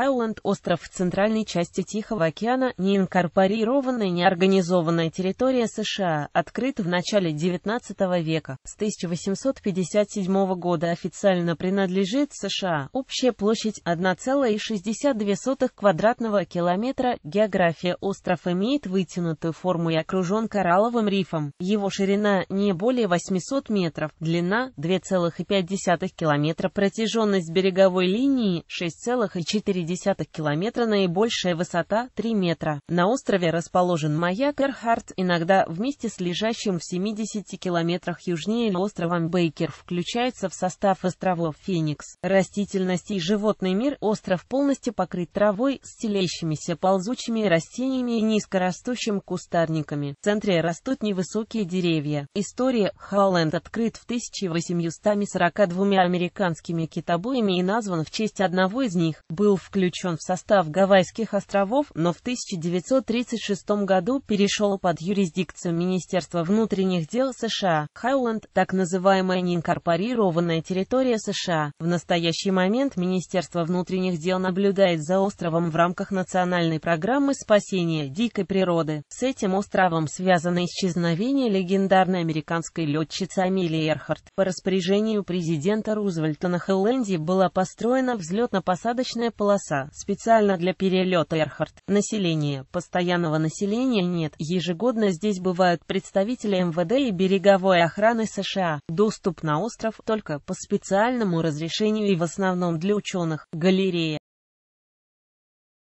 Хайленд – остров в центральной части Тихого океана, неинкорпорированная неорганизованная территория США, открыт в начале XIX века. С 1857 года официально принадлежит США. Общая площадь 1,62 квадратного километра. География остров имеет вытянутую форму и окружен коралловым рифом. Его ширина не более 800 метров, длина 2,5 километра, протяженность береговой линии 6,4 десятых километра, наибольшая высота – 3 метра. На острове расположен маяк Эрхард, иногда вместе с лежащим в 70 километрах южнее островом Бейкер включается в состав островов Феникс. Растительность и животный мир остров полностью покрыт травой, с стелящимися ползучими растениями и низкорастущим кустарниками. В центре растут невысокие деревья. История Халленд открыт в 1842 американскими китобоями и назван в честь одного из них. Был в включен в состав Гавайских островов, но в 1936 году перешел под юрисдикцию Министерства внутренних дел США. Хайленд, так называемая неинкорпорированная территория США. В настоящий момент Министерство внутренних дел наблюдает за островом в рамках национальной программы спасения дикой природы. С этим островом связано исчезновение легендарной американской летчицы Амелии Эрхарт. По распоряжению президента Рузвельта на Хэлленде была построена взлетно-посадочная полоса класса, специально для перелета Эрхарт. Населения Постоянного населения нет. Ежегодно здесь бывают представители МВД и береговой охраны США. Доступ на остров только по специальному разрешению и в основном для ученых. Галерея.